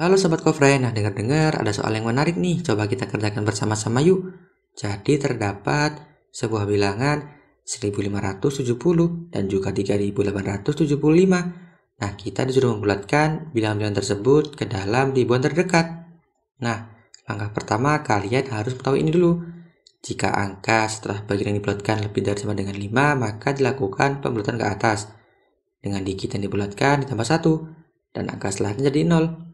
Halo Sobat Kofre, nah dengar-dengar ada soal yang menarik nih, coba kita kerjakan bersama-sama yuk. Jadi terdapat sebuah bilangan 1570 dan juga 3875. Nah, kita disuruh membulatkan bilangan-bilangan tersebut ke dalam ribuan terdekat. Nah, langkah pertama kalian harus tahu ini dulu. Jika angka setelah bagian yang dibulatkan lebih dari sama dengan 5, maka dilakukan pembulatan ke atas. Dengan dikit yang dibulatkan ditambah 1, dan angka setelahnya jadi 0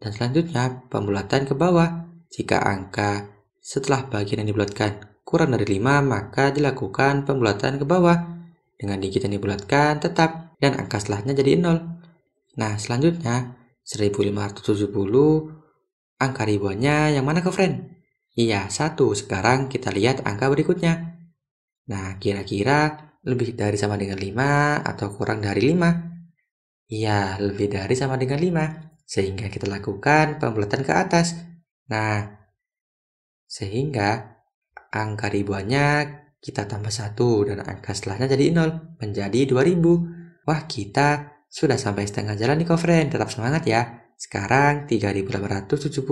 dan selanjutnya pembulatan ke bawah. Jika angka setelah bagian yang dibulatkan kurang dari 5, maka dilakukan pembulatan ke bawah dengan digit yang dibulatkan tetap dan angka setelahnya jadi 0. Nah, selanjutnya 1570 angka ribuannya yang mana ke friend? Iya, satu. Sekarang kita lihat angka berikutnya. Nah, kira-kira lebih dari sama dengan 5 atau kurang dari 5? Iya, lebih dari sama dengan 5 sehingga kita lakukan pembulatan ke atas. Nah, sehingga angka ribuannya kita tambah satu dan angka setelahnya jadi nol menjadi 2000. Wah, kita sudah sampai setengah jalan nih, kofren. Tetap semangat ya. Sekarang 3875.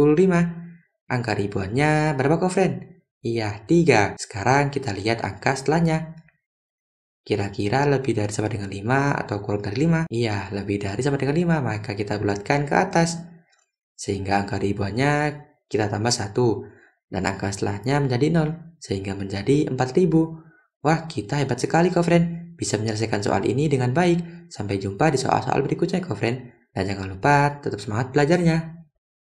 Angka ribuannya berapa kofren? Iya, 3. Sekarang kita lihat angka setelahnya. Kira-kira lebih dari sama dengan 5 atau kurang dari 5? Iya, lebih dari sama dengan 5, maka kita bulatkan ke atas. Sehingga angka ribuannya kita tambah 1, dan angka setelahnya menjadi 0, sehingga menjadi 4000. Wah, kita hebat sekali, kofren. Bisa menyelesaikan soal ini dengan baik. Sampai jumpa di soal-soal berikutnya, kofren. Dan jangan lupa tetap semangat belajarnya.